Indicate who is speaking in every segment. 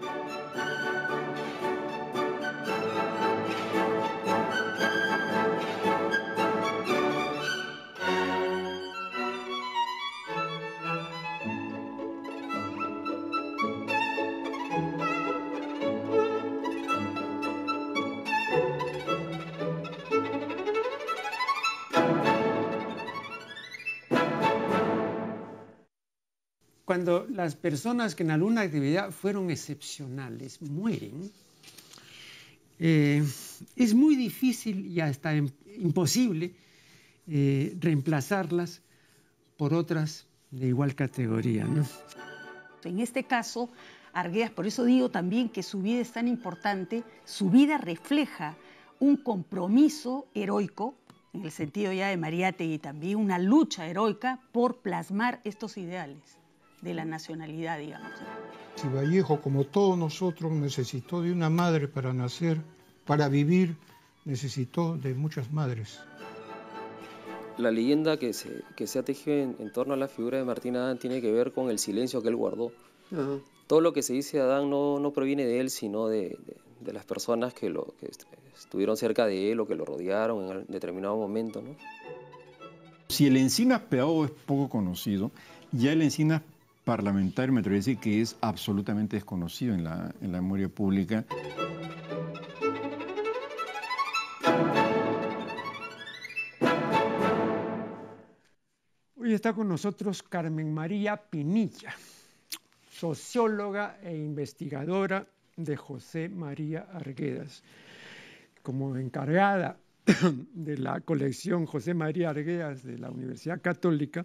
Speaker 1: Thank you. cuando las personas que en alguna actividad fueron excepcionales mueren, eh, es muy difícil y hasta imposible eh, reemplazarlas por otras de igual categoría.
Speaker 2: En este caso, Arguedas, por eso digo también que su vida es tan importante, su vida refleja un compromiso heroico, en el sentido ya de y también, una lucha heroica por plasmar estos ideales de la nacionalidad, digamos.
Speaker 3: Si Vallejo, como todos nosotros, necesitó de una madre para nacer, para vivir, necesitó de muchas madres.
Speaker 4: La leyenda que se, que se ha tejido en, torno a la figura de Martín Adán tiene que ver con el silencio que él guardó. Todo lo que se dice de Adán no, no proviene de él, sino de, de, las personas que, lo, que estuvieron cerca de él o que lo rodearon en determinado momento. ¿no?
Speaker 5: Si el Encinas Peado es poco conocido, ya el Encinas parlamentario, me atrevo a decir que es absolutamente desconocido en la, en la memoria pública. Hoy está con
Speaker 1: nosotros Carmen María Pinilla, socióloga e investigadora de José María Arguedas. Como encargada de la colección José María Arguedas de la Universidad Católica,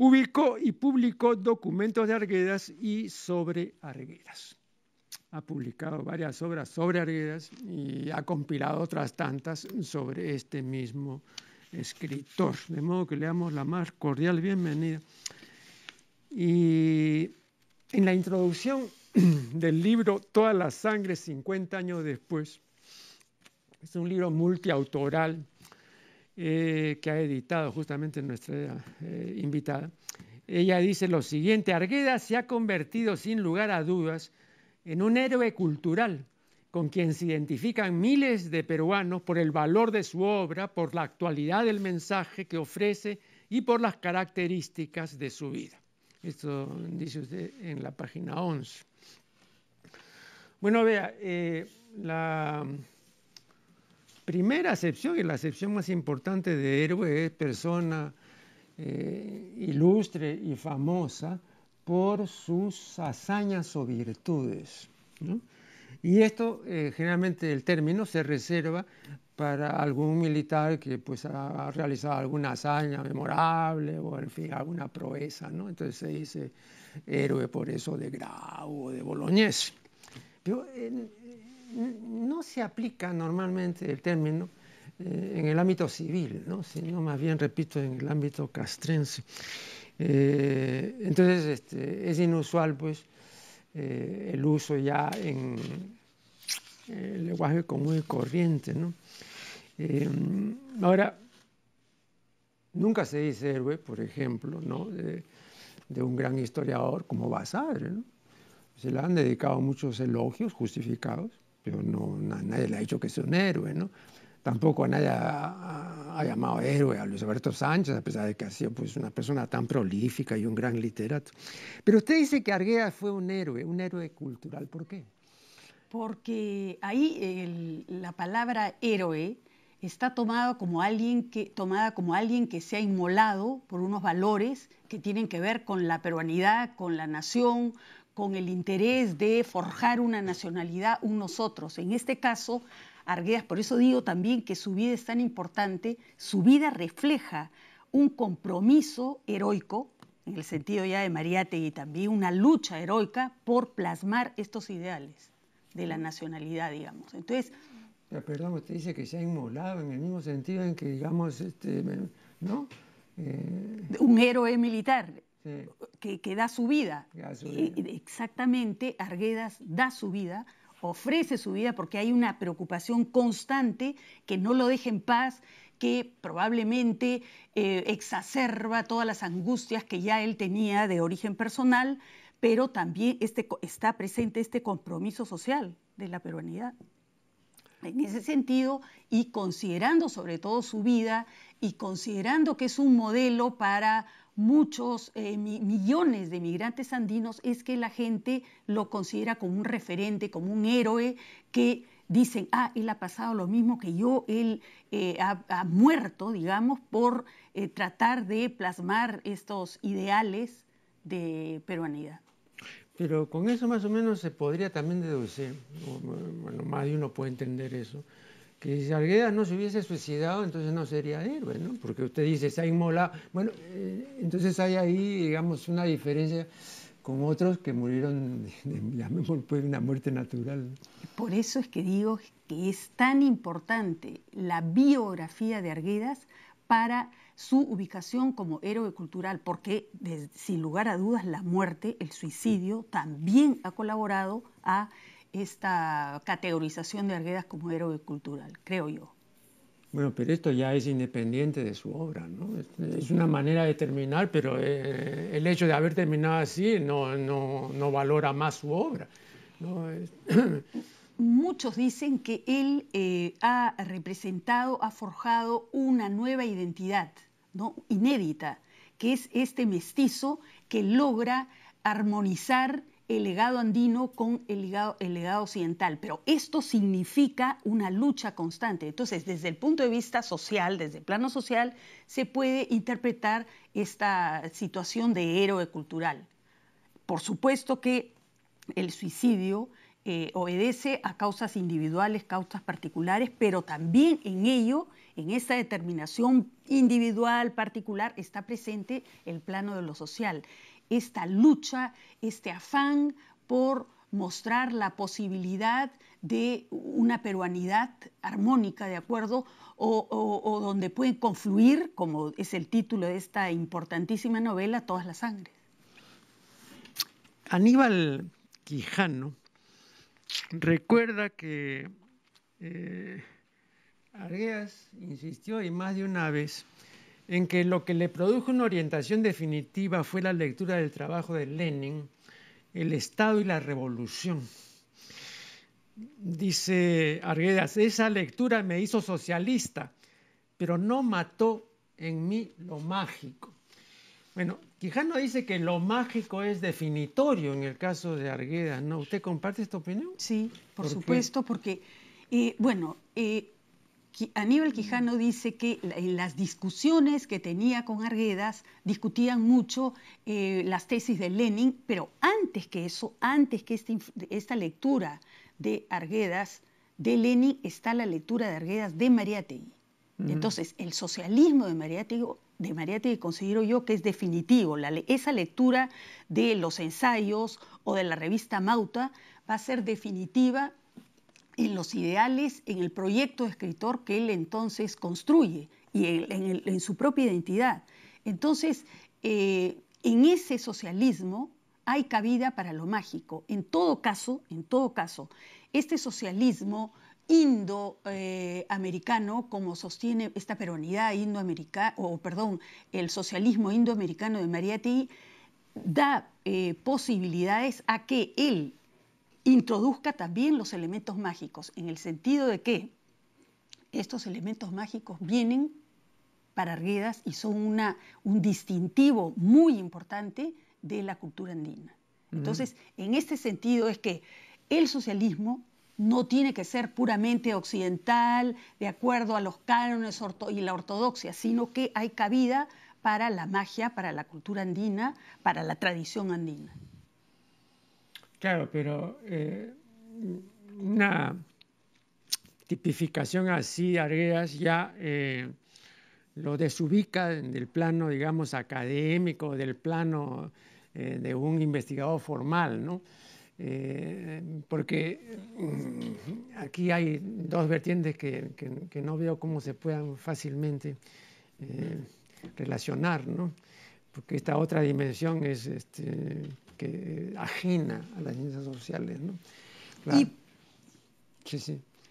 Speaker 1: ubicó y publicó documentos de Arguedas y sobre Arguedas. Ha publicado varias obras sobre Arguedas y ha compilado otras tantas sobre este mismo escritor. De modo que le damos la más cordial bienvenida. Y en la introducción del libro Toda la sangre 50 años después, es un libro multiautoral eh, que ha editado justamente nuestra eh, invitada, ella dice lo siguiente, Argueda se ha convertido sin lugar a dudas en un héroe cultural con quien se identifican miles de peruanos por el valor de su obra, por la actualidad del mensaje que ofrece y por las características de su vida. Esto dice usted en la página 11. Bueno, vea, eh, la primera acepción y la acepción más importante de héroe es persona eh, ilustre y famosa por sus hazañas o virtudes. ¿no? Y esto, eh, generalmente el término se reserva para algún militar que pues, ha realizado alguna hazaña memorable o en fin, alguna proeza. ¿no? Entonces se dice héroe por eso de Grau o de Boloñés. Pero, no se aplica normalmente el término eh, en el ámbito civil, sino más bien, repito, en el ámbito castrense. Eh, entonces este, es inusual pues, eh, el uso ya en, el lenguaje común y corriente. ahora, nunca se dice héroe, por ejemplo, de, un gran historiador como Basadre. Se le han dedicado muchos elogios justificados nadie le ha dicho que es un héroe, ¿no? Tampoco nadie ha, llamado héroe a Luis Alberto Sánchez, a pesar de que ha sido pues, una persona tan prolífica y un gran literato. Pero usted dice que Arguedas fue un héroe, un héroe cultural. ¿Por qué?
Speaker 2: Porque ahí la palabra héroe está tomada como alguien que, tomada como alguien que se ha inmolado por unos valores que tienen que ver con la peruanidad, con la nación, con el interés de forjar una nacionalidad, unos nosotros. En este caso, Arguedas, por eso digo también que su vida es tan importante, su vida refleja un compromiso heroico, en el sentido ya de y también, una lucha heroica por plasmar estos ideales de la nacionalidad, digamos. Entonces... perdón, usted dice que se ha
Speaker 1: inmolado en el mismo sentido en que, digamos, este, ¿no? Eh,
Speaker 2: un héroe militar, que, da su vida. exactamente, Arguedas da su vida, ofrece su vida porque hay una preocupación constante que no lo deja en paz, que probablemente eh, exacerba todas las angustias que ya él tenía de origen personal, pero también este, está presente este compromiso social de la peruanidad. En ese sentido, y considerando sobre todo su vida y considerando que es un modelo para muchos eh, millones de migrantes andinos es que la gente lo considera como un referente, como un héroe que dicen, ah, él ha pasado lo mismo que yo, él eh, ha, muerto, digamos, por eh, tratar de plasmar estos ideales de peruanidad.
Speaker 1: Pero con eso más o menos se podría también deducir, bueno, más de uno puede entender eso, que si Arguedas no se hubiese suicidado, entonces no sería héroe, ¿no? Porque usted dice, se ha inmolado. Bueno, eh, entonces hay ahí, digamos, una diferencia con otros que murieron, llamémoslo pues, una muerte natural.
Speaker 2: Por eso es que digo que es tan importante la biografía de Arguedas para su ubicación como héroe cultural, porque sin lugar a dudas la muerte, el suicidio, también ha colaborado a esta categorización de Arguedas como héroe cultural, creo yo.
Speaker 1: Bueno, pero esto ya es independiente de su obra, ¿no? Es una manera de terminar, pero eh, el hecho de haber terminado así no, no, valora más su obra.
Speaker 2: Muchos dicen que él eh, ha representado, ha forjado una nueva identidad, ¿no? Inédita, que es este mestizo que logra armonizar el legado andino con el legado, occidental, pero esto significa una lucha constante. Entonces, desde el punto de vista social, desde el plano social, se puede interpretar esta situación de héroe cultural. Por supuesto que el suicidio eh, obedece a causas individuales, causas particulares, pero también en ello, en esta determinación individual, particular, está presente el plano de lo social esta lucha, este afán por mostrar la posibilidad de una peruanidad armónica, ¿de acuerdo? O, donde pueden confluir, como es el título de esta importantísima novela, todas las sangres.
Speaker 1: Aníbal Quijano recuerda que eh, insistió y más de una vez en que lo que le produjo una orientación definitiva fue la lectura del trabajo de Lenin, El Estado y la Revolución. Dice Arguedas, esa lectura me hizo socialista, pero no mató en mí lo mágico. Bueno, Quijano dice que lo mágico es definitorio en el caso de Arguedas, ¿no? ¿Usted comparte
Speaker 2: esta opinión? Sí, por, supuesto, porque, eh, bueno, eh, Aníbal Quijano dice que en eh, las discusiones que tenía con Arguedas discutían mucho eh, las tesis de Lenin, pero antes que eso, antes que este esta lectura de Arguedas, de Lenin, está la lectura de Arguedas de Mariátegui. Entonces, el socialismo de Mariátegui, de considero yo que es definitivo. esa lectura de los ensayos o de la revista Mauta va a ser definitiva en los ideales, en el proyecto de escritor que él entonces construye y en, su propia identidad. Entonces, eh, en ese socialismo hay cabida para lo mágico. En todo caso, en todo caso, este socialismo indoamericano, eh, como sostiene esta peronidad indoamericana, o perdón, el socialismo indoamericano de mariati da eh, posibilidades a que él introduzca también los elementos mágicos, en el sentido de que estos elementos mágicos vienen para Arguedas y son una, un distintivo muy importante de la cultura andina. Mm. Entonces, en este sentido es que el socialismo no tiene que ser puramente occidental, de acuerdo a los cánones y la ortodoxia, sino que hay cabida para la magia, para la cultura andina, para la tradición andina.
Speaker 1: Claro, pero eh, una tipificación así, Arguedas, ya eh, lo desubica del plano, digamos, académico, del plano eh, de un investigador formal, ¿no? porque mm, aquí hay dos vertientes que, no veo cómo se puedan fácilmente relacionar, ¿no? Porque esta otra dimensión es este, que, eh, ajena a las ciencias sociales.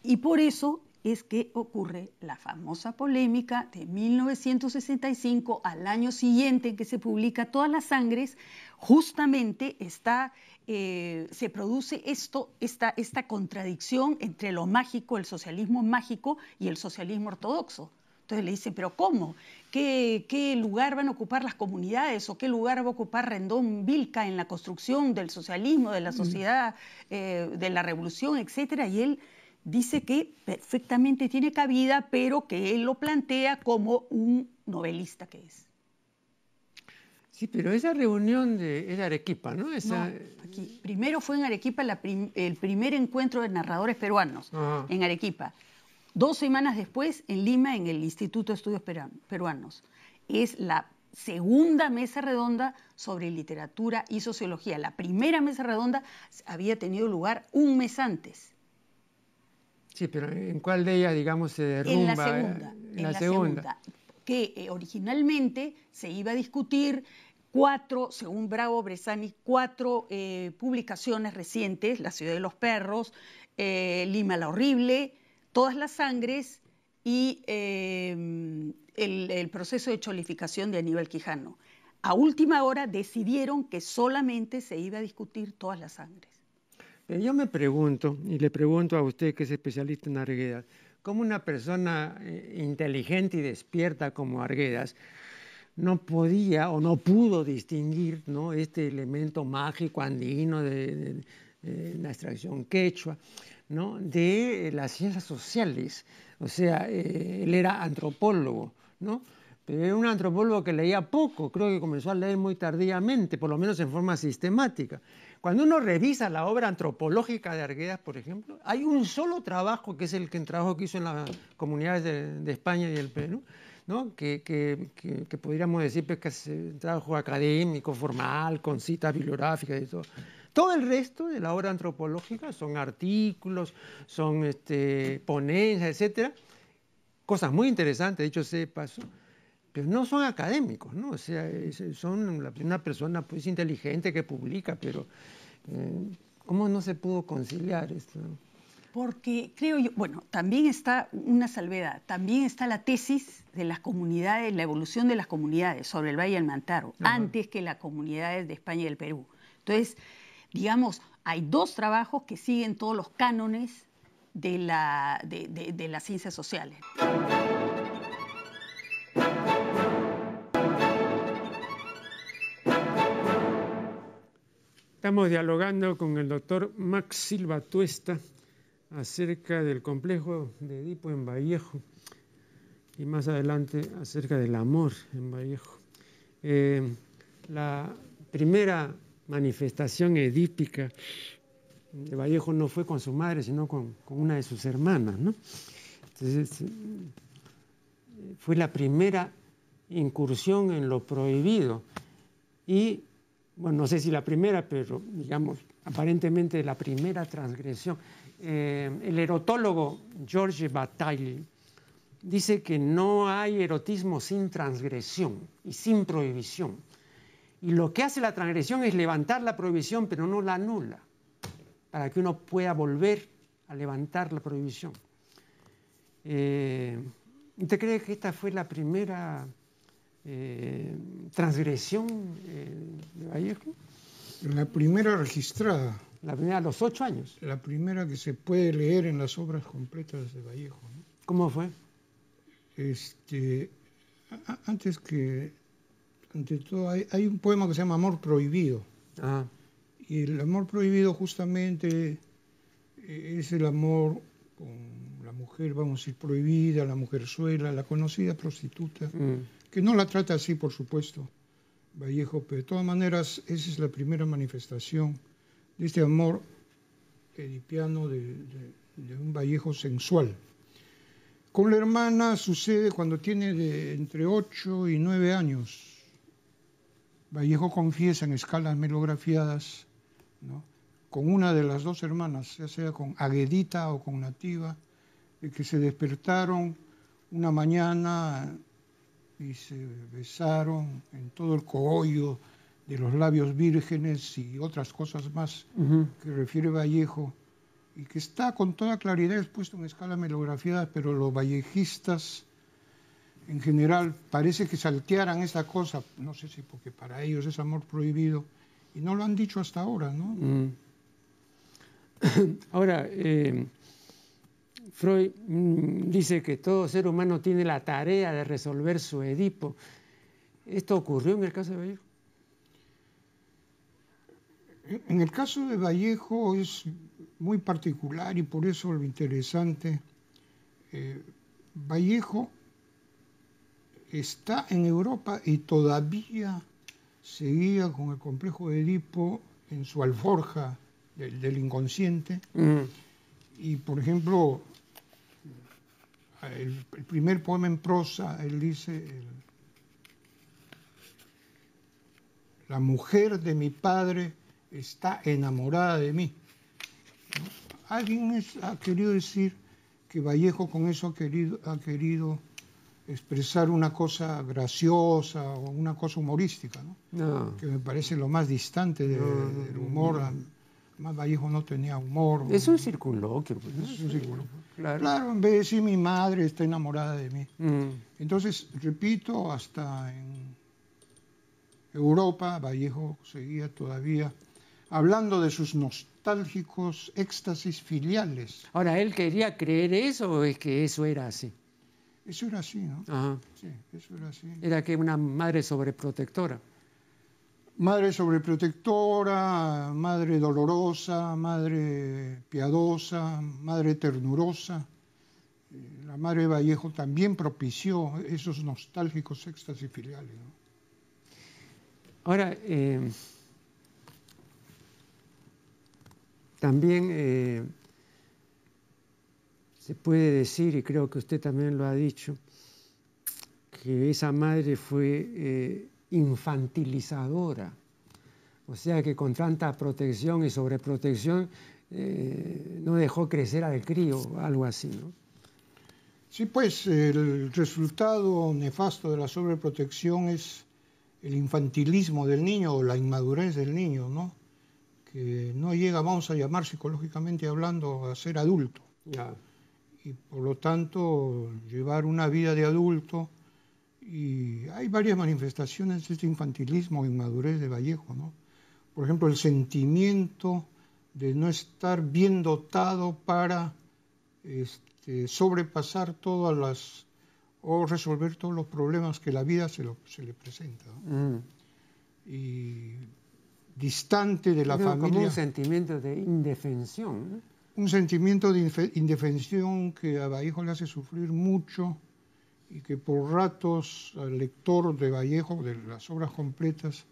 Speaker 2: Y, por eso es que ocurre la famosa polémica de 1965 al año siguiente en que se publica Todas las Sangres, justamente está, eh, se produce esto, esta contradicción entre lo mágico, el socialismo mágico y el socialismo ortodoxo. Entonces le dice, pero ¿cómo? ¿Qué, lugar van a ocupar las comunidades o qué lugar va a ocupar Rendón Vilca en la construcción del socialismo, de la mm. sociedad, eh, de la revolución, etcétera? Y él dice que perfectamente tiene cabida, pero que él lo plantea como un novelista que es. Sí, pero
Speaker 1: esa reunión de, es Arequipa, ¿no?
Speaker 2: aquí. Primero fue en Arequipa el primer encuentro de narradores peruanos, en Arequipa. Dos semanas después, en Lima, en el Instituto de Estudios Peruanos. Es la segunda mesa redonda sobre literatura y sociología. La primera mesa redonda había tenido lugar un mes antes.
Speaker 1: Sí, pero ¿en cuál de ellas, digamos, se derrumba? En la segunda.
Speaker 2: En la, segunda. Que eh, originalmente se iba a discutir cuatro, según Bravo Bresani, cuatro eh, publicaciones recientes, La ciudad de los perros, eh, Lima la horrible, todas las sangres y em, el, proceso de cholificación de Aníbal Quijano. A última hora decidieron que solamente se iba a discutir todas las sangres. Eh,
Speaker 1: yo me pregunto, y le pregunto a usted que es especialista en Arguedas, ¿cómo una persona eh, inteligente y despierta como Arguedas no podía o no pudo distinguir ¿no? este elemento mágico andino de la extracción quechua? de eh, las ciencias sociales. O sea, eh, él era antropólogo, ¿no? pero era un antropólogo que leía poco, creo que comenzó a leer muy tardíamente, por lo menos en forma sistemática. Cuando uno revisa la obra antropológica de Arguedas, por ejemplo, hay un solo trabajo, que es el, que, trabajo que hizo en las comunidades de, España y el Perú, ¿no? que, que, podríamos decir pues, que es un eh, trabajo académico, formal, con citas bibliográficas y todo. Todo el resto de la obra antropológica son artículos, son este, ponencias, etcétera, cosas muy interesantes, de hecho se pasó, pero no son académicos, ¿no? O sea, son una persona pues inteligente que publica, pero eh, ¿cómo no se pudo
Speaker 2: conciliar esto? Porque creo yo, bueno, también está una salvedad, también está la tesis de las comunidades, la evolución de las comunidades sobre el Valle del Mantaro, antes que las comunidades de España y del Perú. Entonces, digamos, hay dos trabajos que siguen todos los cánones de, la, de, las ciencias sociales.
Speaker 1: Estamos dialogando con el doctor Max Silva Tuesta acerca del complejo de Edipo en Vallejo y más adelante acerca del amor en Vallejo. Eh, la primera manifestación edípica de Vallejo no fue con su madre, sino con, una de sus hermanas, eh, fue la primera incursión en lo prohibido y, bueno, no sé si la primera, pero digamos, aparentemente la primera transgresión. Eh, el erotólogo George Bataille dice que no hay erotismo sin transgresión y sin prohibición. Y lo que hace la transgresión es levantar la prohibición, pero no la anula, para que uno pueda volver a levantar la prohibición. Eh, ¿Usted cree que esta fue la primera eh, transgresión eh, de
Speaker 3: Vallejo? La primera registrada. La primera a los ocho años. La primera que se puede leer en las obras completas de Vallejo. ¿Cómo fue? Este, antes que ante todo, hay, un poema que se llama Amor Prohibido. Ah. Y el amor prohibido justamente eh, es el amor con la mujer, vamos a decir, prohibida, la mujer suela, la conocida prostituta, mm. que no la trata así, por supuesto, Vallejo, pero de todas maneras esa es la primera manifestación de este amor edipiano de, un Vallejo sensual. Con la hermana sucede cuando tiene entre 8 y 9 años Vallejo confiesa en escalas melografiadas, con una de las dos hermanas, ya sea con Aguedita o con Nativa, de que se despertaron una mañana y se besaron en todo el cogollo de los labios vírgenes y otras cosas más que refiere Vallejo, y que está con toda claridad expuesto en escalas melografiadas, pero los vallejistas en general parece que saltearan esa cosa, no sé si porque para ellos es amor prohibido, y no lo han dicho hasta ahora, ¿no? Mm.
Speaker 1: Ahora, eh, Freud mm, dice que todo ser humano tiene la tarea de resolver su Edipo. ¿Esto ocurrió en el caso de Vallejo?
Speaker 3: En el caso de Vallejo es muy particular y por eso lo interesante. Eh, Vallejo está en Europa y todavía seguía con el complejo de Edipo en su alforja del, inconsciente. Mm. Y, por ejemplo, el, primer poema en prosa, él dice, la mujer de mi padre está enamorada de mí. Alguien ha querido decir que Vallejo con eso querido, ha querido expresar una cosa graciosa o una cosa humorística, ah. que me parece lo más distante del humor. Más Vallejo no tenía humor. Es un circunloquio. Pues, es un Claro. en vez de decir mi madre está enamorada de mí. Mm. Entonces, repito, hasta en Europa, Vallejo seguía todavía hablando de sus nostálgicos éxtasis filiales.
Speaker 1: Ahora, ¿él quería creer eso o es que eso era así?
Speaker 3: Eso era así, ¿no? Sí, eso era así. Era que una madre sobreprotectora. Madre sobreprotectora, madre dolorosa, madre piadosa, madre ternurosa. Eh, la madre Vallejo también propició esos nostálgicos éxtasis filiales. ¿no?
Speaker 1: Ahora, eh, también eh, se puede decir, y creo que usted también lo ha dicho, que esa madre fue eh, infantilizadora. O sea que con tanta protección y sobreprotección
Speaker 3: eh, no dejó crecer al crío, algo así, ¿no? Sí, pues el resultado nefasto de la sobreprotección es el infantilismo del niño o la inmadurez del niño, ¿no? Que no llega, vamos a llamar psicológicamente hablando, a ser adulto y por lo tanto llevar una vida de adulto. Y hay varias manifestaciones de este infantilismo e inmadurez de Vallejo, ¿no? Por ejemplo, el sentimiento de no estar bien dotado para este, sobrepasar todas las o resolver todos los problemas que la vida se, le presenta. ¿no? Mm. Y distante de la familia. Como un
Speaker 1: sentimiento de
Speaker 3: indefensión. ¿no? un sentimiento de indefensión que a Vallejo le hace sufrir mucho y que por ratos al lector de Vallejo, de las obras completas,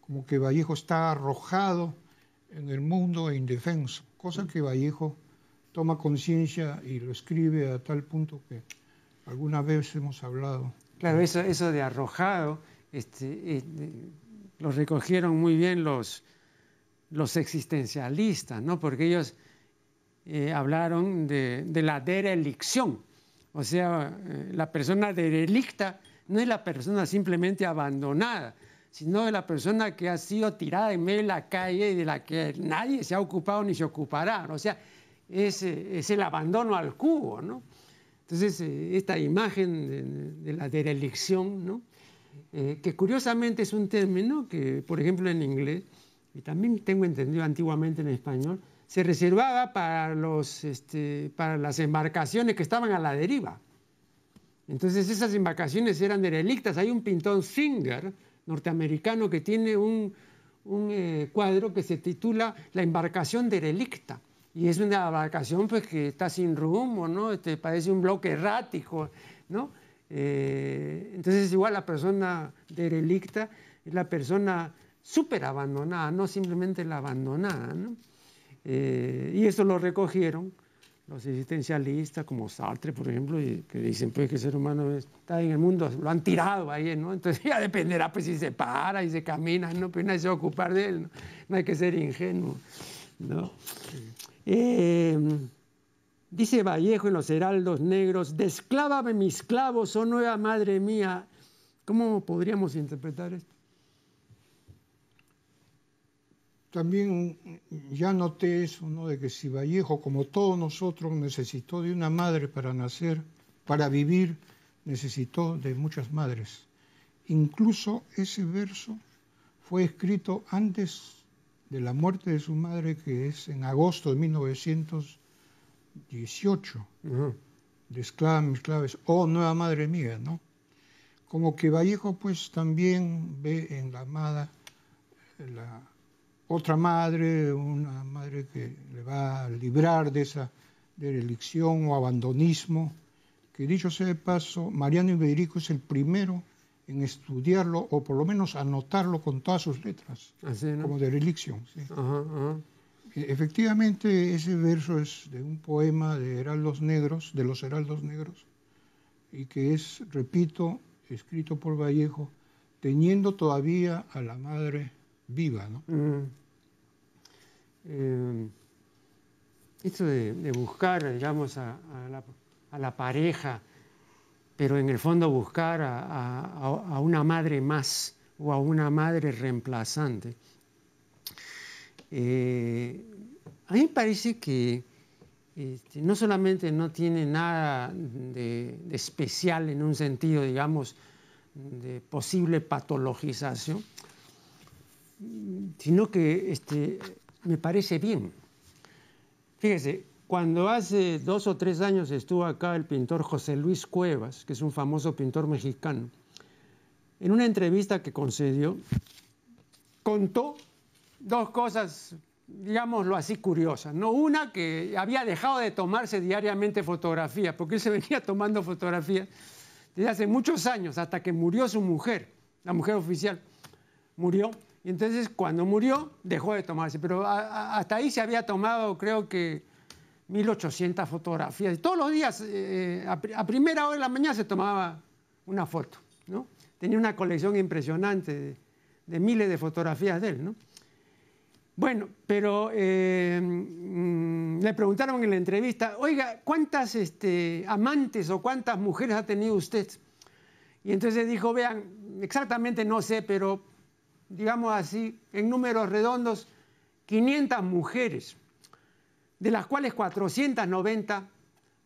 Speaker 3: como que Vallejo está arrojado en el mundo e indefenso, cosa que Vallejo toma conciencia y lo escribe a tal punto que alguna vez hemos hablado.
Speaker 1: Claro, eso, de arrojado, este, eh, lo recogieron muy bien los, los existencialistas, ¿no? porque ellos eh, hablaron de, la derelicción. O sea, eh, la persona derelicta no es la persona simplemente abandonada, sino de la persona que ha sido tirada en medio de la calle y de la que nadie se ha ocupado ni se ocupará. O sea, es, eh, el abandono al cubo, Entonces, esta imagen de, la derelicción, que curiosamente es un término que, por ejemplo, en inglés, y también tengo entendido antiguamente en español, se reservaba para, este, para las embarcaciones que estaban a la deriva. Entonces esas embarcaciones eran derelictas. Hay un pintón Singer norteamericano que tiene un, eh, cuadro que se titula La embarcación derelicta. Y es una embarcación pues, que está sin rumbo, ¿no? Este, parece un bloque errático, ¿no? Eh, entonces igual la persona derelicta es la persona súper abandonada, no simplemente la abandonada, eh, y eso lo recogieron los existencialistas, como Sartre, por ejemplo, que dicen pues, que el ser humano está en el mundo, lo han tirado ahí, ¿no? Entonces ya dependerá pues, si se para y se camina, ¿no? Pues no hay que ocupar de él, ¿no? hay que ser ingenuo, ¿no? Em, dice Vallejo en los Heraldos Negros, desclávame mis clavos, oh nueva madre mía. ¿Cómo podríamos interpretar esto?
Speaker 3: También ya noté eso, ¿no? De que si Vallejo, como todos nosotros, necesitó de una madre para nacer, para vivir, necesitó de muchas madres. Incluso ese verso fue escrito antes de la muerte de su madre, que es en agosto de 1918. mis claves, oh nueva madre mía, ¿no? Como que Vallejo pues también ve en la amada eh, la otra madre, una madre que le va a librar de esa derelicción o abandonismo, que dicho sea de paso, Mariano Iberico es el primero en estudiarlo o por lo menos anotarlo con todas sus letras, como derelicción. E, efectivamente, ese verso es de un poema de Heraldos Negros, de los Heraldos Negros, y que es, repito, escrito por Vallejo, teniendo todavía a la madre viva. ¿no? Mm. Eh,
Speaker 1: esto de, buscar, digamos, a, la, pareja, pero en el fondo buscar a, una madre más o a una madre reemplazante. Eh, a mí me parece que este, no solamente no tiene nada de, especial en un sentido, digamos, de posible patologización, sino que este, me parece bien. Fíjese, cuando hace dos o tres años estuvo acá el pintor José Luis Cuevas, que es un famoso pintor mexicano, en una entrevista que concedió, contó dos cosas, digámoslo así, curiosas. ¿no? Una, que había dejado de tomarse diariamente fotografía, porque él se venía tomando fotografías desde hace muchos años, hasta que murió su mujer, la mujer oficial, murió entonces cuando murió dejó de tomarse, pero hasta ahí se había tomado creo que 1.800 fotografías. todos los días, eh, eh, a, primera hora de la mañana se tomaba una foto. Tenía una colección impresionante de, miles de fotografías de él. Bueno, pero eh, mm, le preguntaron en la entrevista, oiga, ¿cuántas este, amantes o cuántas mujeres ha tenido usted? Y entonces dijo, vean, exactamente no sé, pero digamos así, en números redondos, 500 mujeres, de las cuales 490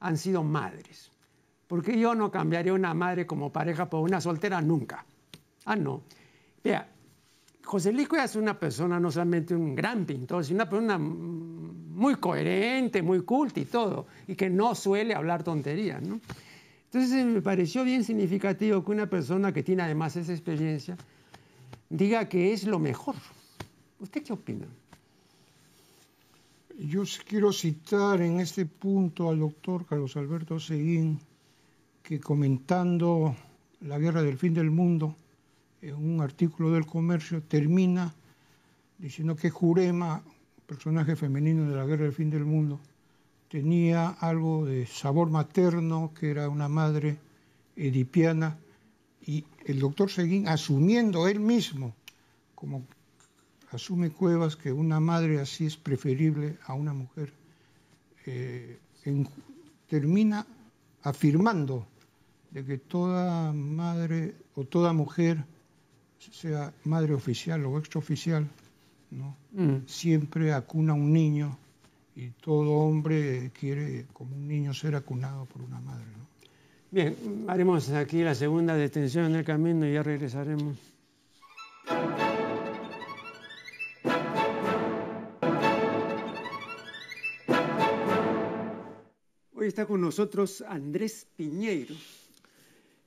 Speaker 1: han sido madres. Porque yo no cambiaría una madre como pareja por una soltera nunca. Ah, no. Vea, José Luis es una persona, no solamente un gran pintor, sino una persona muy coherente, muy culta y todo, y que no suele hablar tonterías. Entonces me pareció bien significativo que una persona que tiene además esa experiencia diga que es lo
Speaker 3: mejor. ¿Usted qué opina? Yo quiero citar en este punto al doctor Carlos Alberto Seguín, que comentando la guerra del fin del mundo, en un artículo del comercio, termina diciendo que Jurema, personaje femenino de la guerra del fin del mundo, tenía algo de sabor materno, que era una madre edipiana, y el doctor Seguín, asumiendo él mismo, como asume Cuevas, que una madre así es preferible a una mujer, eh, termina afirmando de que toda madre o toda mujer, sea madre oficial o extraoficial, mm. siempre acuna a un niño y todo hombre quiere como un niño ser acunado por una madre.
Speaker 1: Bien, haremos aquí la segunda detención en el camino y ya regresaremos. Hoy está con nosotros Andrés Piñeiro,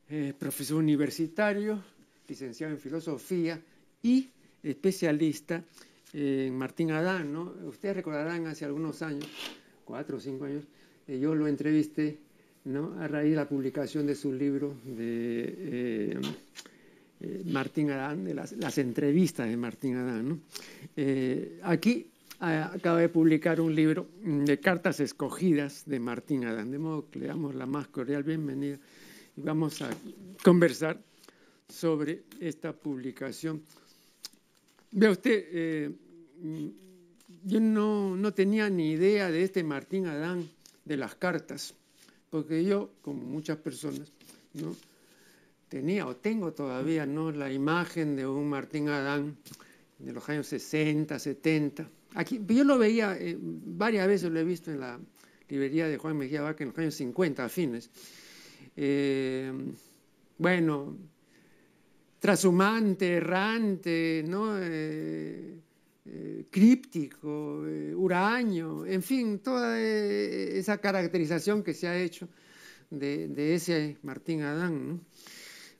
Speaker 1: eh, profesor universitario, licenciado en filosofía y especialista en Martín Adán. Ustedes recordarán hace algunos años, cuatro o cinco años, eh, yo lo entrevisté a raíz de la publicación de su libro de eh, eh, Martín Adán, de las, entrevistas de Martín Adán. Eh, aquí acaba de publicar un libro mm, de cartas escogidas de Martín Adán, de modo que le damos la más cordial bienvenida y vamos a conversar sobre esta publicación. Vea usted, mm, yo no, no tenía ni idea de este Martín Adán de las cartas porque yo, como muchas personas, ¿no? tenía o tengo todavía ¿no? la imagen de un Martín Adán de los años 60, 70. Aquí, yo lo veía, eh, varias veces lo he visto en la librería de Juan Mejía Vaca en los años 50, a fines. Eh, bueno, trashumante, errante, ¿no? Eh, eh, críptico, eh, en fin, toda eh, esa caracterización que se ha hecho de, ese Martín Adán.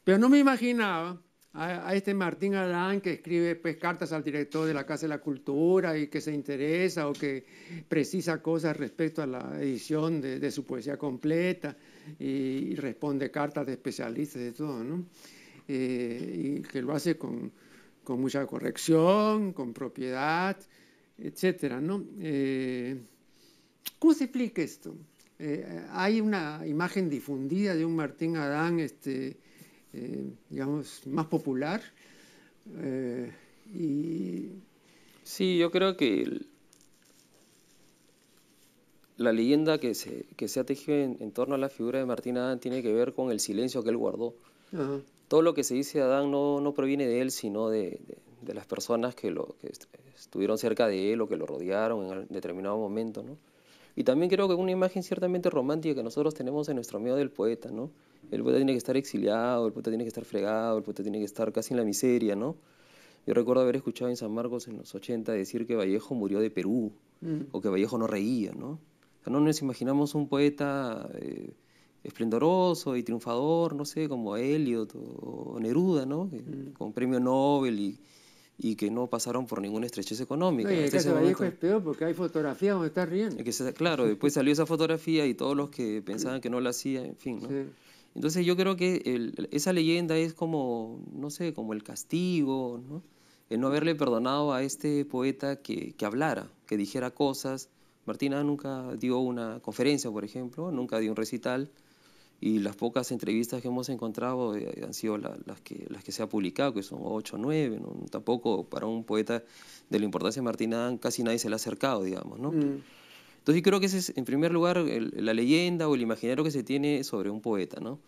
Speaker 1: Pero no me imaginaba a, este Martín Adán que escribe pues, cartas al director de la Casa de la Cultura y que se interesa o que precisa cosas respecto a la edición de, su poesía completa y, responde cartas de especialistas de todo, y que lo hace con, con mucha corrección, con propiedad, etcétera, ¿no? Eh, ¿Cómo se explica esto? Eh, hay una imagen difundida de un Martín Adán, este, eh, digamos, más popular.
Speaker 4: y... Sí, yo creo que la leyenda que se, se ha tejido en, torno a la figura de Martín Adán tiene que ver con el silencio que él guardó todo lo que se dice de Adán no, proviene de él, sino de, las personas que, lo, estuvieron cerca de él o que lo rodearon en determinado momento. ¿no? Y también creo que una imagen ciertamente romántica que nosotros tenemos en nuestro miedo del poeta. ¿no? El poeta tiene que estar exiliado, el poeta tiene que estar fregado, el poeta tiene que estar casi en la miseria. ¿no? Yo recuerdo haber escuchado en San Marcos en los 80 decir que Vallejo murió de Perú mm. o que Vallejo no reía. ¿no? nos imaginamos un poeta... Eh, esplendoroso y triunfador, no sé, como Elliot o Neruda, ¿no? Mm. Con premio Nobel y, y, que no pasaron por ninguna estrechez económica. No, y el caso de Vallejo es
Speaker 1: peor porque hay fotografías donde está riendo.
Speaker 4: Que claro, después salió esa fotografía y todos los que pensaban que no la hacía, en fin, ¿no? Entonces yo creo que esa leyenda es como, no sé, como el castigo, ¿no? El no haberle perdonado a este poeta que, que hablara, que dijera cosas. Martina nunca dio una conferencia, por ejemplo, nunca dio un recital y las pocas entrevistas que hemos encontrado eh, han sido las, que, las que se ha publicado, que son ocho o nueve, tampoco para un poeta de la importancia de Martín Adán casi nadie se le ha acercado, digamos, ¿no? Mm. Entonces yo creo que ese es, en primer lugar, la leyenda o el imaginario que se tiene sobre un poeta, ¿no?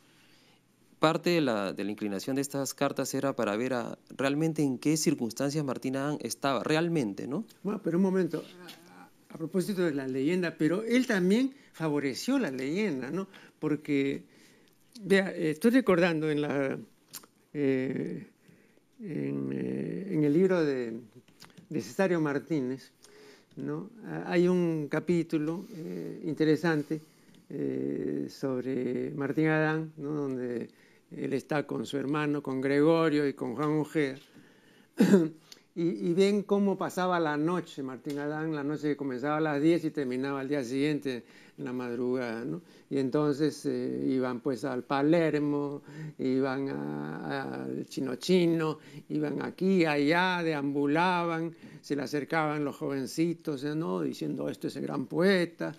Speaker 4: Parte de la, inclinación de estas cartas era para ver realmente en qué circunstancias Martín Adán estaba, realmente, ¿no?
Speaker 1: Bueno, pero un momento, a, a propósito de la leyenda, pero él también favoreció la leyenda, ¿no? porque vea, estoy recordando en, la, eh, eh, en, el libro de, Cesario Martínez, ah, hay un capítulo eh, interesante sobre Martín Adán, donde él está con su hermano, con Gregorio y con Juan Ojea y, ven cómo pasaba la noche, Martín Adán, la noche que comenzaba a las 10 y terminaba al día siguiente, en la madrugada. ¿no? Y entonces eh, iban pues al Palermo, iban al Chino Chino, iban aquí, allá, deambulaban, se le acercaban los jovencitos, ¿no? diciendo, esto es el gran poeta.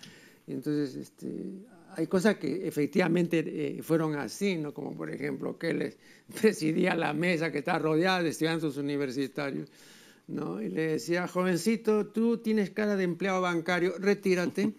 Speaker 1: Y entonces este, hay cosas que efectivamente eh, fueron así, ¿no? como por ejemplo que les presidía la mesa que está rodeada de estudiantes universitarios. ¿no? Y le decía, jovencito, tú tienes cara de empleado bancario, retírate.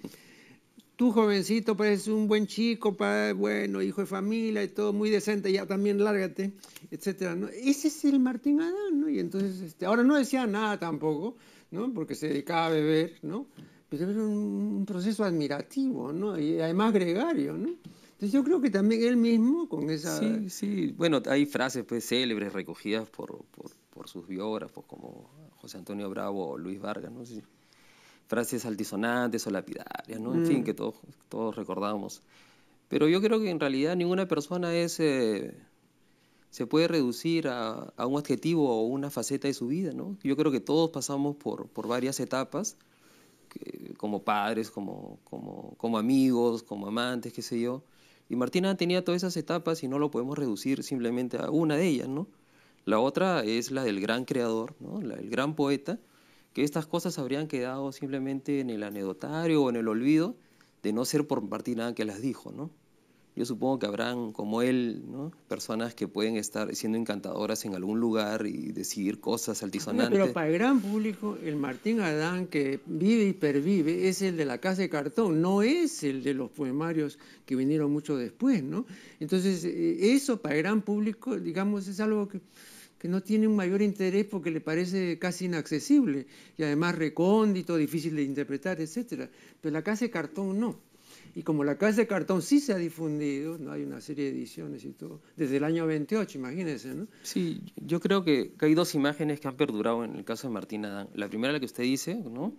Speaker 1: Tú, jovencito, pareces un buen chico, padre, bueno, hijo de familia y todo, muy decente, ya también lárgate, etcétera, ¿no? Ese es el Martín Adán, ¿no? Y entonces, este, ahora no decía nada tampoco, ¿no? Porque se dedicaba a beber, ¿no? pero era un proceso admirativo, ¿no? Y además gregario, ¿no? Entonces yo creo que también él mismo con esa... Sí,
Speaker 4: sí, bueno, hay frases pues, célebres recogidas por, por, por sus biógrafos como José Antonio Bravo o Luis Vargas, ¿no? Frases altisonantes o lapidarias, ¿no? En fin, mm. que todos, todos recordamos. Pero yo creo que en realidad ninguna persona es... Eh, se puede reducir a, a, un adjetivo o una faceta de su vida, ¿no? Yo creo que todos pasamos por, por varias etapas como padres, como, como, como amigos, como amantes, qué sé yo. Y Martina tenía todas esas etapas y no lo podemos reducir simplemente a una de ellas, ¿no? La otra es la del gran creador, ¿no? La del gran poeta, que estas cosas habrían quedado simplemente en el anedotario o en el olvido de no ser por Martina que las dijo, ¿no? Yo supongo que habrán, como él, personas que pueden estar siendo encantadoras en algún lugar y decir cosas altisonantes. Pero
Speaker 1: para el gran público, el Martín Adán que vive y pervive es el de la casa de cartón, no es el de los poemarios que vinieron mucho después, ¿no? Entonces, eh, eso para el gran público, digamos, es algo que que no tiene un mayor interés porque le parece casi inaccesible y además recóndito, difícil de interpretar, etc. Pero la casa de cartón no. Y como la casa de cartón sí se ha difundido, ¿no? hay una serie de ediciones y todo,
Speaker 4: desde el año 28, imagínense, ¿no? Sí, yo creo que, hay dos imágenes que han perdurado en el caso de Martín Adán. La primera, la que usted dice, ¿no?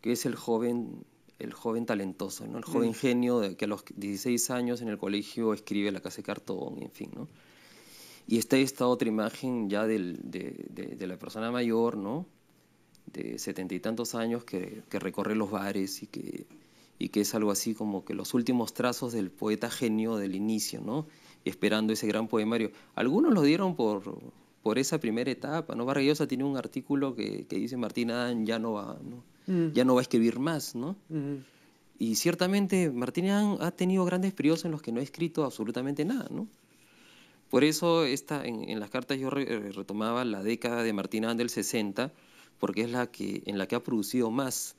Speaker 4: que es el joven, el joven talentoso, ¿no? el joven mm. genio de, que a los 16 años en el colegio escribe la casa de cartón, en fin, ¿no? Y está esta otra imagen ya de, de, la persona mayor, ¿no? De setenta y tantos años que, que recorre los bares y que y que es algo así como que los últimos trazos del poeta genio del inicio, ¿no? esperando ese gran poemario. Algunos lo dieron por, por esa primera etapa, ¿no? tiene un artículo que, dice Martín Adán ya no va, mm. ya no va a escribir más, ¿no? Mm. Y ciertamente Martín Adán ha tenido grandes periodos en los que no ha escrito absolutamente nada, ¿no? Por eso esta, en, las cartas yo retomaba la década de Martín Adán del 60, porque es la que, en la que ha producido más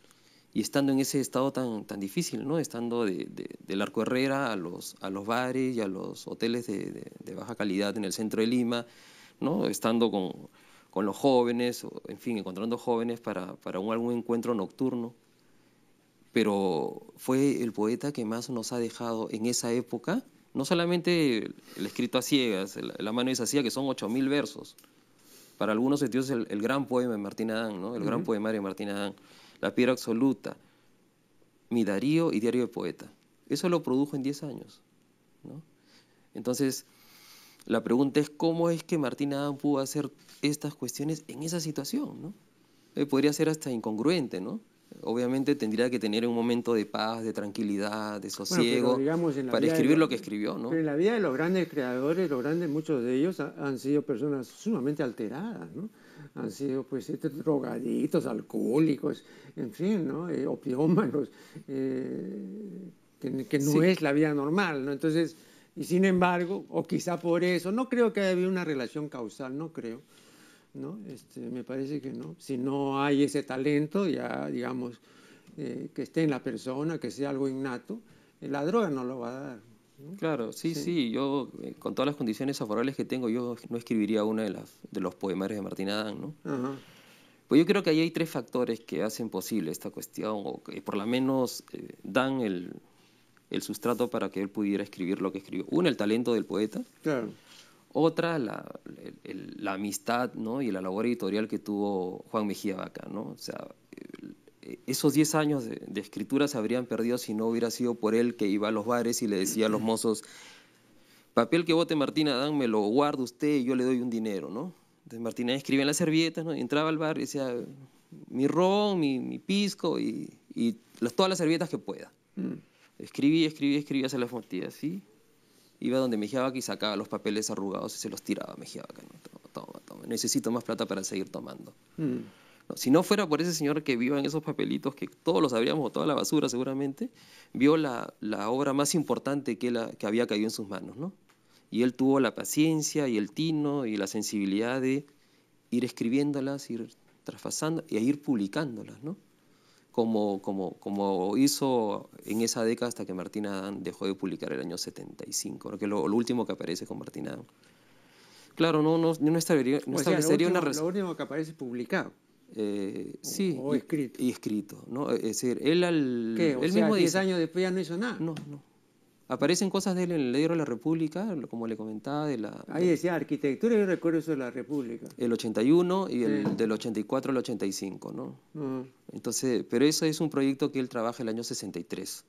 Speaker 4: y estando en ese estado tan, tan difícil, ¿no? estando de, del Arco Herrera a los, a los bares y a los hoteles de, baja calidad en el centro de Lima, ¿no? estando con, los jóvenes, en fin, encontrando jóvenes para, un, algún encuentro nocturno. Pero fue el poeta que más nos ha dejado en esa época, no solamente el escrito a ciegas, La mano es así, que son 8.000 versos. Para algunos sentidos, el, el gran poema de Martín Adán, el gran poemario de Martín Adán la Piedra Absoluta, Mi Darío y Diario de Poeta. Eso lo produjo en 10 años. ¿no? Entonces, la pregunta es cómo es que Martín Adam pudo hacer estas cuestiones en esa situación. ¿no? Eh, podría ser hasta incongruente, ¿no? Obviamente tendría que tener un momento de paz, de tranquilidad, de sosiego
Speaker 1: para escribir lo, que
Speaker 4: escribió, ¿no? en
Speaker 1: la vida de los grandes creadores, los grandes, muchos de ellos han sido personas sumamente alteradas, ¿no? han sido pues este, drogaditos, alcohólicos, en fin, ¿no? Eh, opiómanos, eh, que, no es la vida normal, ¿no? Entonces, y sin embargo, o quizá por eso, no creo que haya habido una relación causal, no creo, ¿no? Este, me parece que no. Si no hay ese talento, ya digamos, eh, que esté en la persona, que sea algo innato, la droga no lo va a dar. Claro, sí, sí,
Speaker 4: yo eh, con todas las condiciones favorables que tengo, yo no escribiría una de, las, de los poemarios de Martín Adán, ¿no? Pues yo creo que ahí hay tres factores que hacen posible esta cuestión, o que por lo menos eh, dan el, sustrato para que él pudiera escribir lo que escribió. Una, el talento del poeta. Claro. Otra, la, amistad ¿no? y la labor editorial que tuvo Juan Mejía Vaca, ¿no? O sea, eh, eh, esos 10 años de, escritura se habrían perdido si no hubiera sido por él que iba a los bares y le decía a los mozos, papel que vote Martina, Adán me lo guarda usted y yo le doy un dinero, ¿no? Entonces martina escribía en las servietas, entraba al bar y decía, mi ron, mi, pisco y, todas las servilletas que pueda. Mm. Escribía, Escribí, escribí, escribí, hacia las Iba donde Mejiabaca y sacaba los papeles arrugados y se los tiraba a Mejiabaca. Necesito más plata para seguir tomando. Mm si no fuera por ese señor que vio en esos papelitos, que todos los habríamos toda la basura seguramente, vio la, obra más importante que, la, que había caído en sus manos, Y él tuvo la paciencia y el tino y la sensibilidad de ir escribiéndolas, ir traspasando y a ir publicándolas, ¿no? Como, como, como hizo en esa década hasta que Martina Adán dejó de publicar el año 75, que es lo, último que aparece con Martina Adán. Claro, no, no, establecería, no Lo
Speaker 1: último que aparece publicado.
Speaker 4: Eh, sí, escrito. Y, escrito, ¿no? Es decir, él al él mismo 10
Speaker 1: años después ya no hizo nada. No, no.
Speaker 4: Aparecen cosas de él en el libro de la República, como le comentaba, de la... Ahí
Speaker 1: decía arquitectura, y recuerdo eso de la República.
Speaker 4: El 81 y el del 84 al 85, ¿no? Mm. Entonces, pero eso es un proyecto que él trabaja el año 63.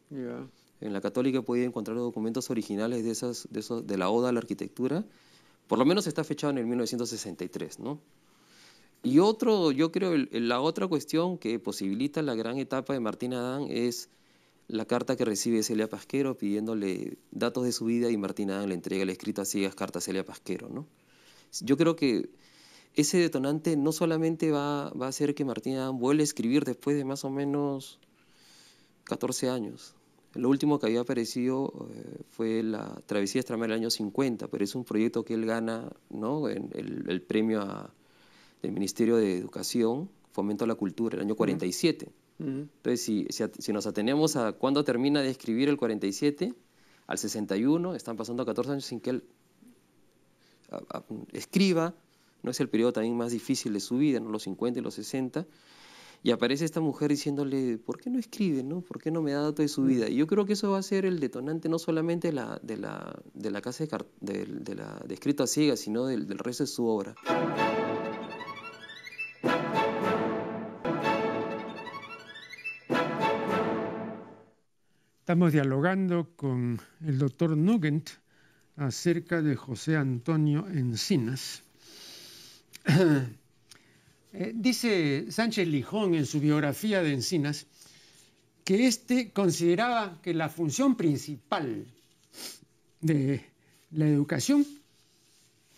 Speaker 4: En la Católica he podido encontrar los documentos originales de, esas, de, de la Oda a la Arquitectura. Por lo menos está fechado en el 1963, ¿no? Y otro, yo creo, la otra cuestión que posibilita la gran etapa de Martín Adán es la carta que recibe Celia Pasquero pidiéndole datos de su vida y Martín Adán le entrega la escrita a ciegas carta Celia Pasquero. ¿no? Yo creo que ese detonante no solamente va, a hacer que Martín Adán vuelva a escribir después de más o menos 14 años. Lo último que había aparecido eh, fue la Travesía extramar del año 50, pero es un proyecto que él gana ¿no? el premio a del Ministerio de Educación, Fomento a la Cultura, el año 47. Entonces, si, nos atenemos a cuándo termina de escribir el 47, al 61, están pasando 14 años sin que él escriba, no es el periodo también más difícil de su vida, ¿no? los 50 y los 60. Y aparece esta mujer diciéndole, ¿por qué no escribe? No? ¿Por qué no me da datos de su vida? Y yo creo que eso va a ser el detonante no solamente de la, de de la casa de, de, la, de escrito sino del resto de su obra.
Speaker 1: Estamos dialogando con el doctor Nugent acerca de José Antonio Encinas. Eh, dice Sánchez Lijón en su biografía de Encinas que éste consideraba que la función principal de la educación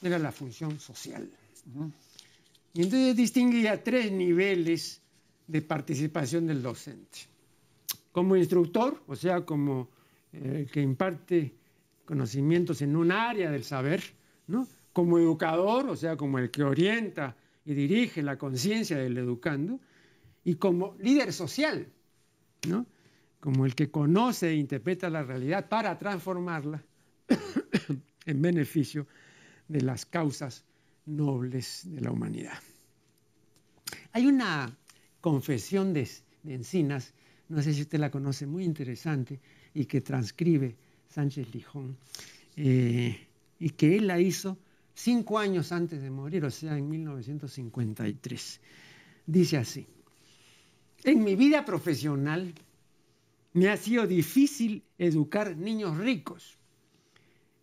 Speaker 1: era la función social. Y entonces distinguía tres niveles de participación del docente como instructor, o sea, como el eh, que imparte conocimientos en un área del saber, como educador, o sea, como el que orienta y dirige la conciencia del educando, y como líder social, como el que conoce e interpreta la realidad para transformarla en beneficio de las causas nobles de la humanidad. Hay una confesión de, de Encinas no sé si usted la conoce, muy interesante, y que transcribe Sánchez Lijón, eh, y que él la hizo cinco años antes de morir, o sea, en 1953. Dice así, en mi vida profesional me ha sido difícil educar niños ricos,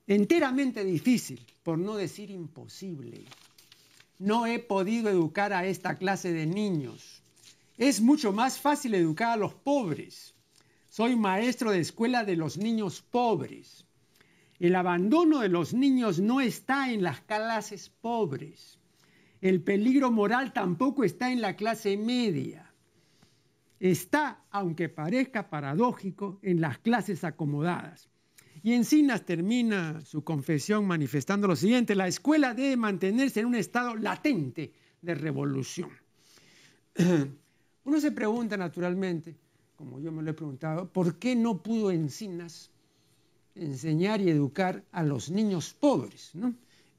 Speaker 1: enteramente difícil, por no decir imposible. No he podido educar a esta clase de niños es mucho más fácil educar a los pobres. Soy maestro de escuela de los niños pobres. El abandono de los niños no está en las clases pobres. El peligro moral tampoco está en la clase media. Está, aunque parezca paradójico, en las clases acomodadas. Y Encinas termina su confesión manifestando lo siguiente, la escuela debe mantenerse en un estado latente de revolución. Uno se pregunta naturalmente, como yo me lo he preguntado, ¿por qué no pudo Encinas enseñar y educar a los niños pobres?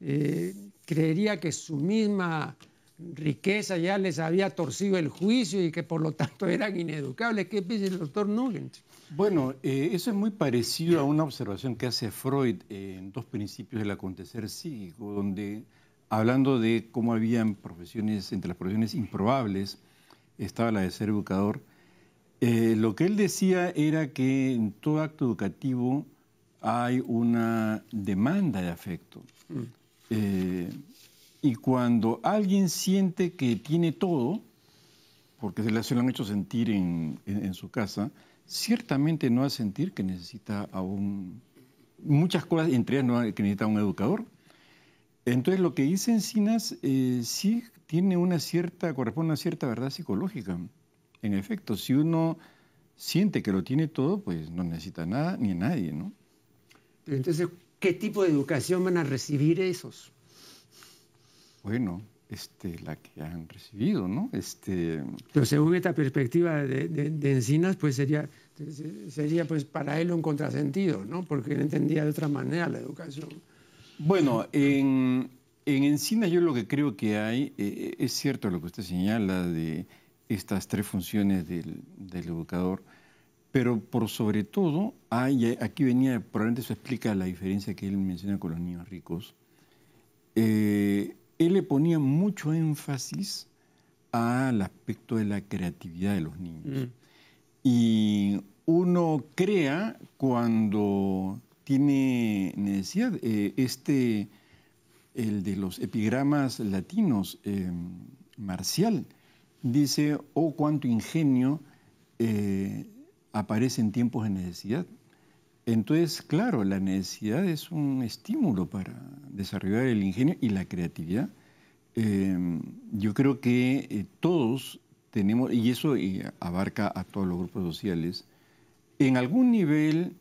Speaker 1: Eh, creería que su misma riqueza ya les había torcido el juicio y que por lo tanto eran ineducables. ¿Qué piensa el doctor Nugent?
Speaker 5: Bueno, eh, eso es muy parecido a una observación que hace Freud eh, en dos principios del acontecer psíquico, donde hablando de cómo habían profesiones, entre las profesiones improbables, estaba la de ser educador. Eh, lo que él decía era que en todo acto educativo hay una demanda de afecto. Mm. Eh, y cuando alguien siente que tiene todo, porque se, lo han hecho sentir en, su casa, ciertamente no va a sentir que necesita a Muchas cosas, entre ellas no, que necesita un educador. Entonces lo que dice Encinas eh, sí tiene una cierta, corresponde a una cierta verdad psicológica. En efecto, si uno siente que lo tiene todo, pues no necesita nada ni a nadie, ¿no? entonces, ¿qué tipo
Speaker 1: de educación van a recibir esos?
Speaker 5: Bueno, este, la que han recibido, ¿no? Este,
Speaker 1: Pero según esta perspectiva de, Encinas, pues sería, pues para él un contrasentido, ¿no? Porque él entendía de otra manera la educación.
Speaker 5: Bueno, en, en Encina yo lo que creo que hay, eh, eh, es cierto lo que usted señala de estas tres funciones del, educador, pero por sobre todo, hay, aquí venía, probablemente eso explica la diferencia que él menciona con los niños ricos, eh, él le ponía mucho énfasis al aspecto de la creatividad de los niños. Mm. Y uno crea cuando tiene necesidad. Eh, este, el de los epigramas latinos, eh, Marcial, dice, oh, cuánto ingenio eh, aparece en tiempos de necesidad. Entonces, claro, la necesidad es un estímulo para desarrollar el ingenio y la creatividad. yo creo que todos tenemos, y eso abarca a todos los grupos sociales, en algún nivel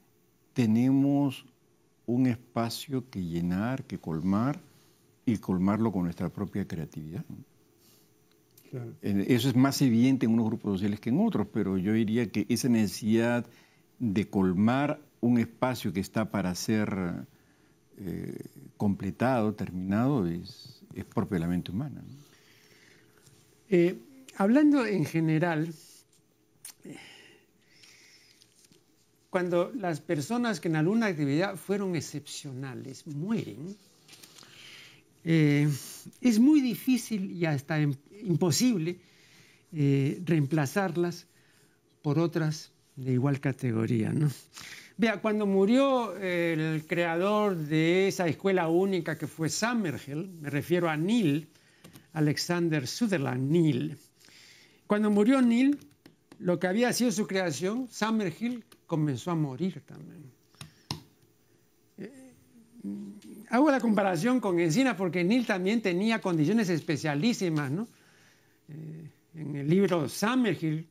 Speaker 5: tenemos un espacio que llenar, que colmar y colmarlo con nuestra propia creatividad. Eso es más evidente en unos grupos sociales que en otros, pero yo diría que esa necesidad de colmar un espacio que está para ser eh, completado, terminado, es, es propiamente humana. mente eh, humana.
Speaker 1: hablando en general cuando las personas que en alguna actividad fueron excepcionales mueren, eh, es muy difícil y hasta imposible eh, reemplazarlas por otras de igual categoría. ¿no? Vea, cuando murió el creador de esa escuela única que fue Summerhill, me refiero a Neil, Alexander Sutherland Neil, cuando murió Neil, lo que había sido su creación, Summerhill comenzó a morir también. Eh, hago la comparación con Encina porque Neil también tenía condiciones especialísimas. ¿no? Eh, en el libro Summerhill,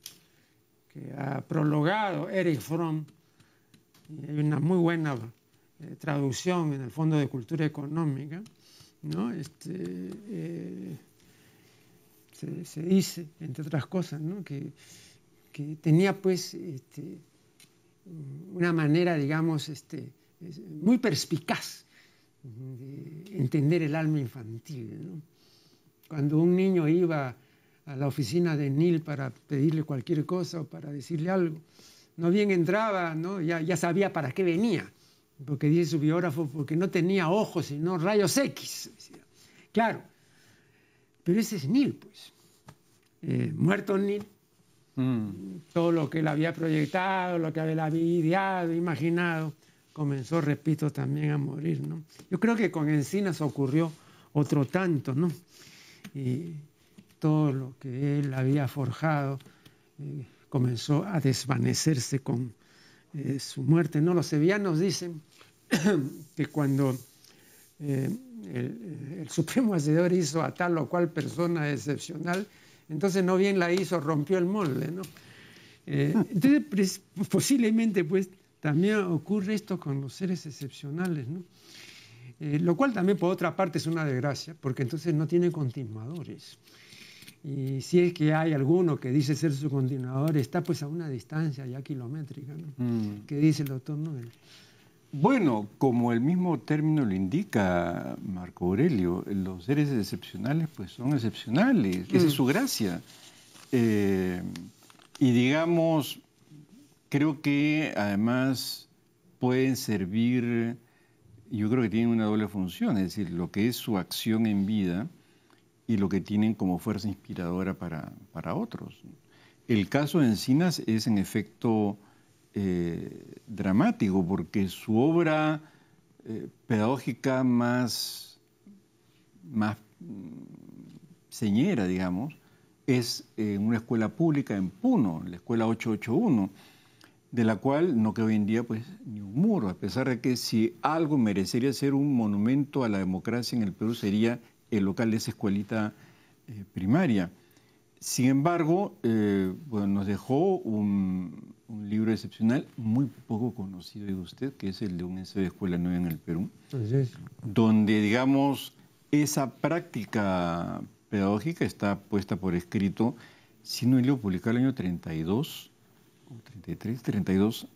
Speaker 1: que ha prologado Eric Fromm, hay una muy buena eh, traducción en el Fondo de Cultura Económica, ¿no? Este, se, dice, entre otras cosas, que, tenía pues este, una manera, digamos, este, muy perspicaz de entender el alma infantil. Cuando un niño iba a la oficina de Neil para pedirle cualquier cosa o para decirle algo, no bien entraba, Ya, sabía para qué venía, porque dice su biógrafo, porque no tenía ojos, sino rayos X. Claro, pero ese es Neil, pues. Eh, muerto Neil, Mm. Todo lo que él había proyectado, lo que él había ideado, imaginado, comenzó, repito, también a morir. Yo creo que con Encinas ocurrió otro tanto, ¿no? Y todo lo que él había forjado eh, comenzó a desvanecerse con eh, su muerte. ¿no? Los sevillanos dicen que cuando eh, el, el, Supremo Hacedor hizo a tal o cual persona excepcional, entonces no bien la hizo, rompió el molde, ¿no? Eh, entonces pues, posiblemente pues también ocurre esto con los seres excepcionales, ¿no? Eh, lo cual también por otra parte es una desgracia, porque entonces no tiene continuadores. Y si es que hay alguno que dice ser su continuador, está pues a una distancia ya kilométrica, ¿no? Mm. Que dice el doctor
Speaker 5: bueno, como el mismo término lo indica Marco Aurelio, los seres excepcionales pues son excepcionales, esa es mm. su gracia. Eh, y digamos, creo que además pueden servir, yo creo que tienen una doble función, es decir, lo que es su acción en vida y lo que tienen como fuerza inspiradora para otros. El caso de Encinas es en efecto eh, dramático, porque su obra eh, pedagógica más, más mm, señera, digamos, es en una escuela pública en Puno, la escuela 881, de la cual no queda hoy en día pues ni un muro, a pesar de que si algo merecería ser un monumento a la democracia en el Perú sería el local de esa escuelita eh, primaria. Sin embargo, bueno, nos dejó un, un libro excepcional, muy poco conocido de usted, que es el de un ensayo de Escuela Nueva en el Perú, donde, digamos, esa práctica pedagógica está puesta por escrito. Si no, publicado en el año 32, 33, 32,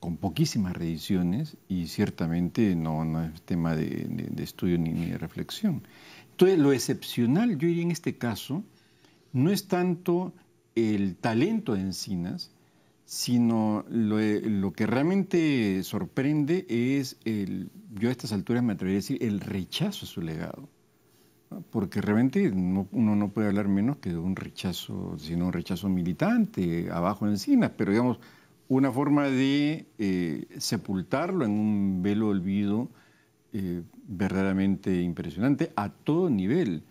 Speaker 5: con poquísimas reediciones y ciertamente no, no es tema de, estudio ni, ni de reflexión. Entonces, lo excepcional, yo diría en este caso, no es tanto el talento de Encinas, sino lo, que realmente sorprende es, yo a estas alturas me atrevería a decir, el rechazo a su legado. Porque realmente uno no puede hablar menos que de un rechazo, sino un rechazo militante, abajo en Encinas, pero digamos, una forma de eh, sepultarlo en un velo olvido eh, verdaderamente impresionante a todo nivel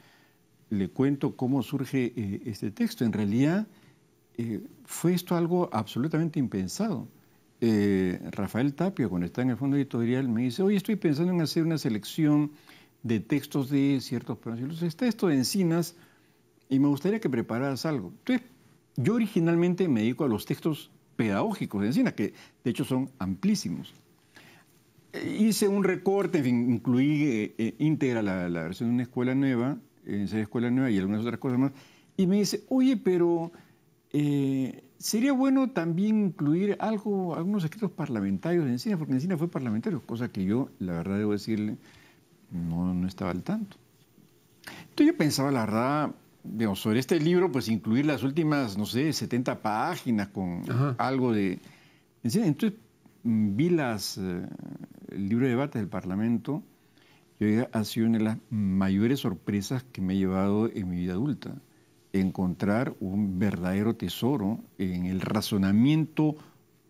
Speaker 5: le cuento cómo surge eh, este texto. En realidad eh, fue esto algo absolutamente impensado. Eh, Rafael Tapia, cuando está en el fondo editorial, me dice, hoy estoy pensando en hacer una selección de textos de ciertos personajes. Está esto de encinas y me gustaría que prepararas algo. Entonces, yo originalmente me dedico a los textos pedagógicos de encinas, que de hecho son amplísimos. Hice un recorte, incluí íntegra la, la versión de una escuela nueva, en esa escuela nueva y algunas otras cosas más, y me dice, oye, pero eh, sería bueno también incluir algo, algunos escritos parlamentarios de Encina, porque Encina fue parlamentario, cosa que yo, la verdad, debo decirle, no, no estaba al tanto. Entonces yo pensaba, la verdad, sobre este libro, pues incluir las últimas, no sé, 70 páginas con algo de... Encina. Entonces mm, vi las, eh, el libro de debate del Parlamento ha sido una de las mayores sorpresas que me he llevado en mi vida adulta. Encontrar un verdadero tesoro en el razonamiento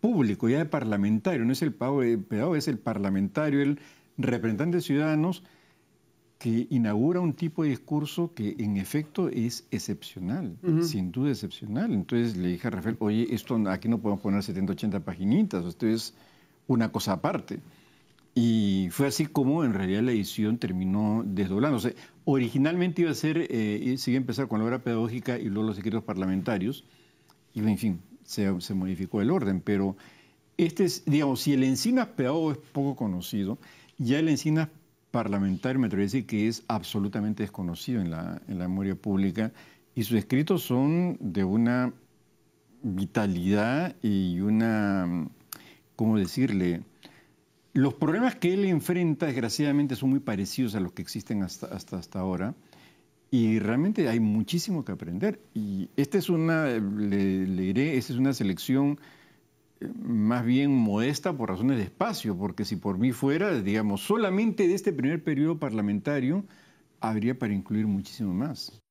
Speaker 5: público, ya de parlamentario, no es el pedado, eh, es el parlamentario, el representante de ciudadanos que inaugura un tipo de discurso que en efecto es excepcional, sin duda excepcional. Entonces le dije a Rafael, oye, esto aquí no podemos poner 70, 80 paginitas, esto es una cosa aparte. Y fue así como en realidad la edición terminó desdoblándose. Originalmente iba a ser, eh, se iba a empezar con la obra pedagógica y luego los escritos parlamentarios, y en fin, se, modificó el orden, pero este es, digamos, si el Encinas pedagógico es poco conocido, ya el Encinas Parlamentario me atrevo a decir que es absolutamente desconocido en la, en la memoria pública y sus escritos son de una vitalidad y una, ¿cómo decirle?, los problemas que él enfrenta, desgraciadamente, son muy parecidos a los que existen hasta, hasta, hasta ahora. Y realmente hay muchísimo que aprender. Y esta es una, le, le diré, esta es una selección eh, más bien modesta por razones de espacio, porque si por mí fuera, digamos, solamente de este primer periodo parlamentario, habría para incluir muchísimo más.